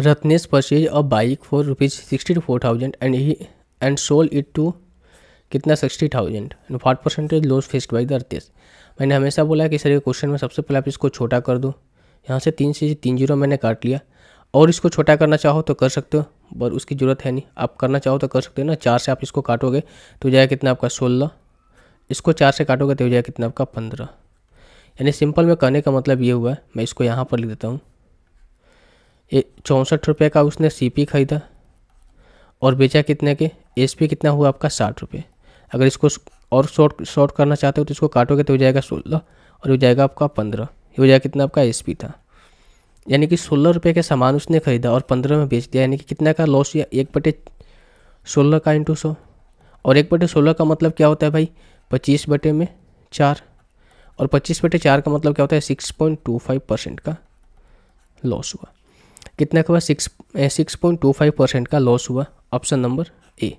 Ratnesh purchase a bike for rupees sixty four thousand and he and sold it to कितना sixty thousand and fort percentage loss faced by the अर्थेस मैंने हमेशा बोला कि sir ये question में सबसे पहले आप इसको छोटा कर दो यहाँ से तीन से तीन जीरो मैंने काट लिया और इसको छोटा करना चाहो तो कर सकते हो पर उसकी ज़रूरत है नहीं आप करना चाहो तो कर सकते हो ना चार से आप इसको काटोगे तो जाएगा कितना आपका सोलह इसको चार से काटोगे तो जाएगा कितना आपका पंद्रह यानी सिंपल में कहने का मतलब ये हुआ है मैं इसको यहाँ पर लिख देता हूँ चौंसठ रुपये का उसने सीपी ख़रीदा और बेचा कितने के एसपी कितना हुआ आपका साठ रुपये अगर इसको और शॉर्ट शॉर्ट करना चाहते हो तो इसको काटोगे तो हो जाएगा सोलह और हो जाएगा आपका पंद्रह ये हो जाएगा कितना आपका एस था यानी कि सोलह रुपये के सामान उसने खरीदा और पंद्रह में बेच दिया यानी कि कितना का लॉस या एक बटे सोलह का इंटू सौ और एक बटे सोलह का मतलब क्या होता है भाई पच्चीस बटे में चार और पच्चीस बटे चार का मतलब क्या होता है six point two five percent का लॉस हुआ कितना का हुआ six six point two five percent का लॉस हुआ ऑप्शन नंबर ए